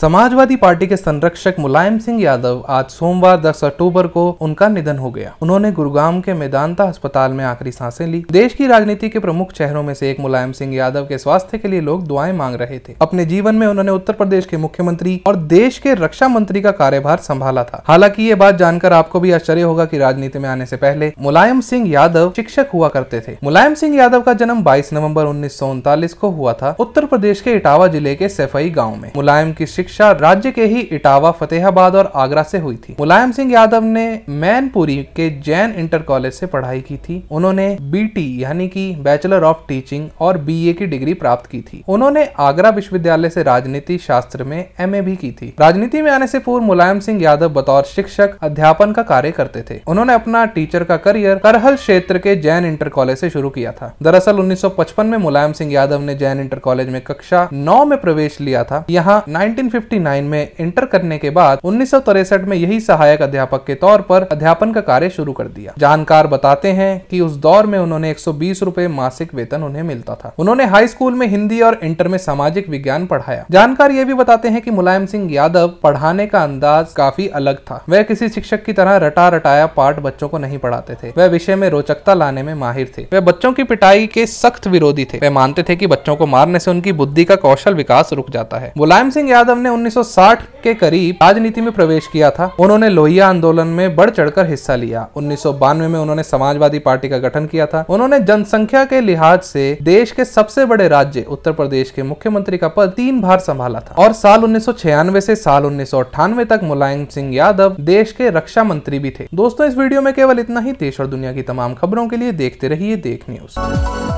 Samajwadi party के संरक्षक मुलायम सिंह यादव आज सोमवार 10 अक्टूबर को उनका निधन हो गया उन्होंने गुरुग्राम के मेदांता अस्पताल में आखिरी सांसें ली देश की राजनीति के प्रमुख चेहरों में से एक मुलायम सिंह यादव के स्वास्थ्य के लिए लोग दुआएं मांग रहे थे अपने जीवन में उन्होंने उत्तर प्रदेश के मुख्यमंत्री और देश के रक्षा मंत्री का कार्यभार संभाला था हालांकि ये बात जानकर आपको भी आश्चर्य होगा की राजनीति में आने से पहले मुलायम सिंह यादव शिक्षक हुआ करते थे मुलायम सिंह यादव का जन्म बाईस नवम्बर उन्नीस को हुआ था उत्तर प्रदेश के इटावा जिले के सैफई गाँव में मुलायम की शिक्षा शिक्षा राज्य के ही इटावा फतेहाबाद और आगरा से हुई थी मुलायम सिंह यादव ने मैनपुरी के जैन इंटर कॉलेज से पढ़ाई की थी उन्होंने बी यानी कि बैचलर ऑफ टीचिंग और बी की डिग्री प्राप्त की थी उन्होंने आगरा विश्वविद्यालय से राजनीति शास्त्र में एम भी की थी राजनीति में आने से पूर्व मुलायम सिंह यादव बतौर शिक्षक अध्यापन का कार्य करते थे उन्होंने अपना टीचर का करियर करहल क्षेत्र के जैन इंटर कॉलेज से शुरू किया था दरअसल 1955 में मुलायम सिंह यादव ने जैन इंटर कॉलेज में कक्षा नौ में प्रवेश लिया था यहाँ नाइनटीन 1959 में इंटर करने के बाद उन्नीस में यही सहायक अध्यापक के तौर पर अध्यापन का कार्य शुरू कर दिया जानकार बताते हैं कि उस दौर में उन्होंने एक सौ मासिक वेतन उन्हें मिलता था उन्होंने हाई स्कूल में हिंदी और इंटर में सामाजिक विज्ञान पढ़ाया जानकार ये भी बताते हैं की मुलायम सिंह यादव पढ़ाने का अंदाज काफी अलग था वह किसी शिक्षक की तरह रटा रटाया पाठ बच्चों को नहीं पढ़ाते थे वह विषय में रोचकता लाने में माहिर थे वह बच्चों की पिटाई के सख्त विरोधी थे वह मानते थे कि बच्चों को मारने से उनकी बुद्धि का कौशल विकास रुक जाता है मुलायम सिंह यादव ने ने 1960 के करीब राजनीति में प्रवेश किया था उन्होंने लोहिया आंदोलन में बढ़ चढ़कर हिस्सा लिया उन्नीस में उन्होंने समाजवादी पार्टी का गठन किया था उन्होंने जनसंख्या के लिहाज से देश के सबसे बड़े राज्य उत्तर प्रदेश के मुख्यमंत्री का पद तीन बार संभाला था और साल उन्नीस से साल उन्नीस तक मुलायम सिंह यादव देश के रक्षा मंत्री भी थे दोस्तों इस वीडियो में केवल इतना ही देश और दुनिया की तमाम खबरों के लिए देखते रहिए देख न्यूज